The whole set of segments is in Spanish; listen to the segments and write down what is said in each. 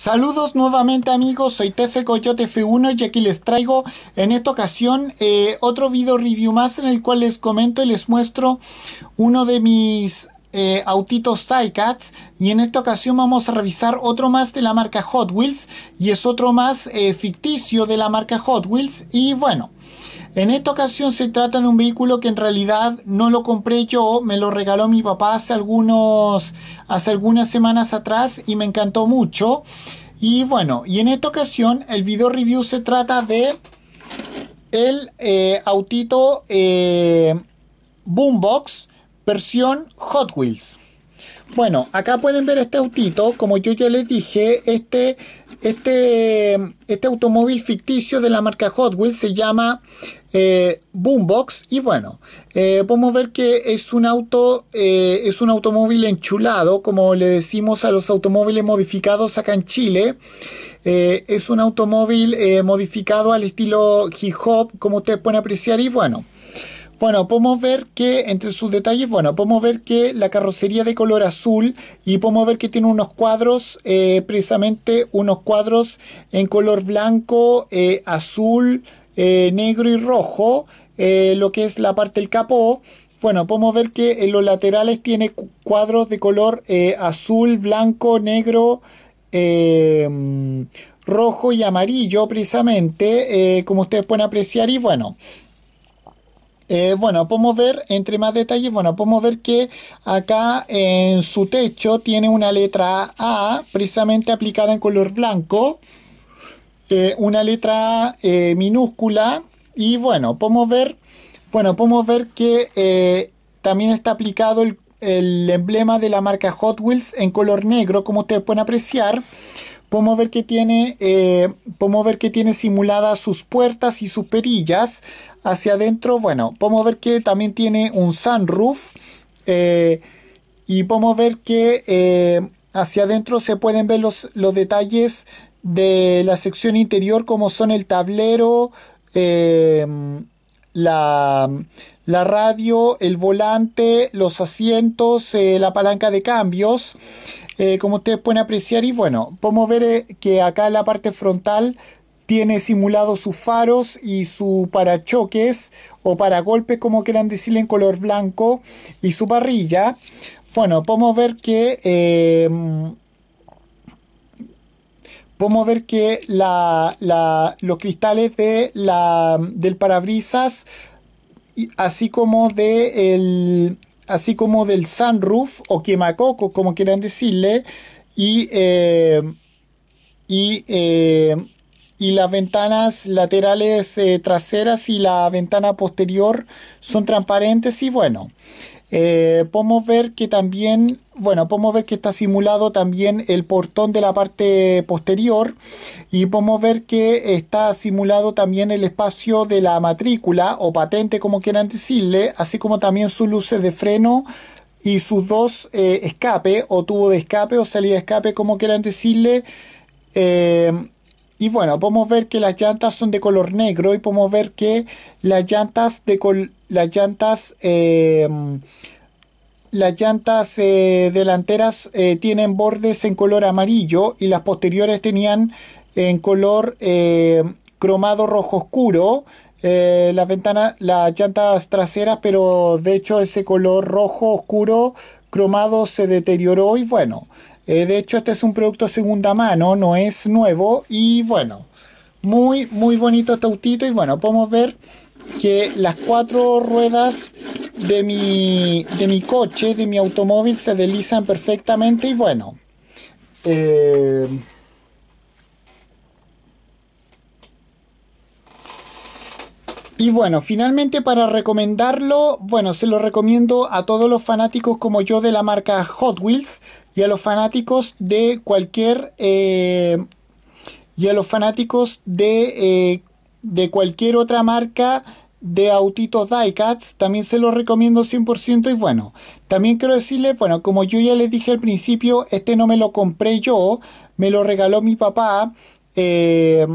Saludos nuevamente amigos, soy Tefe Coyote F1 y aquí les traigo en esta ocasión eh, otro video review más en el cual les comento y les muestro uno de mis eh, autitos Cats y en esta ocasión vamos a revisar otro más de la marca Hot Wheels y es otro más eh, ficticio de la marca Hot Wheels y bueno... En esta ocasión se trata de un vehículo que en realidad no lo compré yo, me lo regaló mi papá hace, algunos, hace algunas semanas atrás y me encantó mucho. Y bueno, y en esta ocasión el video review se trata de el eh, autito eh, Boombox versión Hot Wheels. Bueno, acá pueden ver este autito, como yo ya les dije, este este, este automóvil ficticio de la marca Hot Wheels se llama eh, Boombox y bueno, eh, podemos ver que es un auto, eh, es un automóvil enchulado, como le decimos a los automóviles modificados acá en Chile. es un automóvil modificado al estilo hip hop, como ustedes pueden apreciar y bueno. Bueno, podemos ver que entre sus detalles, bueno, podemos ver que la carrocería de color azul y podemos ver que tiene unos cuadros, eh, precisamente unos cuadros en color blanco, eh, azul, eh, negro y rojo, lo que es la parte del capó. Bueno, podemos ver que en los laterales tiene cuadros de color azul, blanco, negro, em, rojo y amarillo precisamente, como ustedes pueden apreciar y bueno. Eh, bueno, podemos ver, entre más detalles, bueno, podemos ver que acá en su techo tiene una letra A, precisamente aplicada en color blanco, eh, una letra eh, minúscula, y bueno, podemos ver, bueno, podemos ver que también está aplicado el, el emblema de la marca Hot Wheels en color negro, como ustedes pueden apreciar. Podemos ver que tiene, eh, ver tiene simuladas sus puertas y sus perillas hacia adentro. Bueno, podemos ver que también tiene un sunroof. Eh, y podemos ver que eh, hacia adentro se pueden ver los, los, detalles de la sección interior, como son el tablero, em, la, la, radio, el volante, los asientos, la palanca de cambios. Eh, como ustedes pueden apreciar. Y bueno, podemos ver eh, que acá en la parte frontal tiene simulados sus faros y su parachoques o paragolpes, como quieran decirle, en color blanco y su parrilla. Bueno, podemos ver que... Eh, podemos ver que los cristales de la, del parabrisas, así como de el, así como del sunroof o quemacoco, como quieran decirle, y, eh, y eh, y las ventanas laterales eh, traseras y la ventana posterior son transparentes y bueno eh, podemos ver que también bueno podemos ver que está simulado también el portón de la parte posterior y podemos ver que está simulado también el espacio de la matrícula o patente como quieran decirle así como también sus luces de freno y sus dos eh, escape o tubo de escape o salida de escape como quieran decirle eh, y bueno, podemos ver que las llantas son de color negro y podemos ver que las llantas de las llantas em, las llantas eh, delanteras eh, tienen bordes en color amarillo y las posteriores tenían en color em, cromado rojo oscuro. Eh, las ventanas, las llantas traseras, pero de hecho ese color rojo oscuro cromado se deterioró y bueno, eh, de hecho, este es un producto segunda mano, no es nuevo. Y bueno, muy, muy bonito este autito. Y bueno, podemos ver que las cuatro ruedas de mi, de mi coche, de mi automóvil, se deslizan perfectamente. Y bueno, eh, Y bueno, finalmente para recomendarlo, bueno, se lo recomiendo a todos los fanáticos como yo de la marca Hot Wheels, y a los fanáticos de cualquier eh, y a los fanáticos de, eh, de cualquier otra marca de autitos diecats también se los recomiendo 100% y bueno también quiero decirles bueno como yo ya les dije al principio este no me lo compré yo me lo regaló mi papá eh,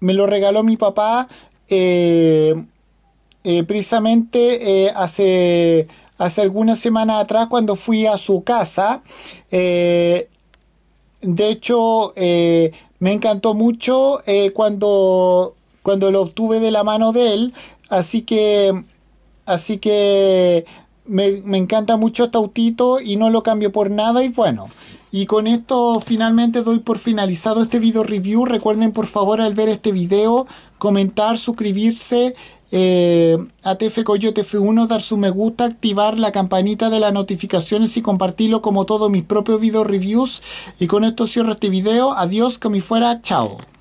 me lo regaló mi papá precisamente hace hace algunas semanas atrás cuando fui a su casa. Eh, de hecho, eh, me encantó mucho eh, cuando, cuando lo obtuve de la mano de él. Así que, así que me, me encanta mucho este autito y no lo cambio por nada. Y bueno, y con esto finalmente doy por finalizado este video review. Recuerden por favor al ver este video, comentar, suscribirse. Eh, ATF Coyote F1, dar su me gusta, activar la campanita de las notificaciones y compartirlo como todos mis propios video reviews. Y con esto cierro este video. Adiós, que me fuera. Chao.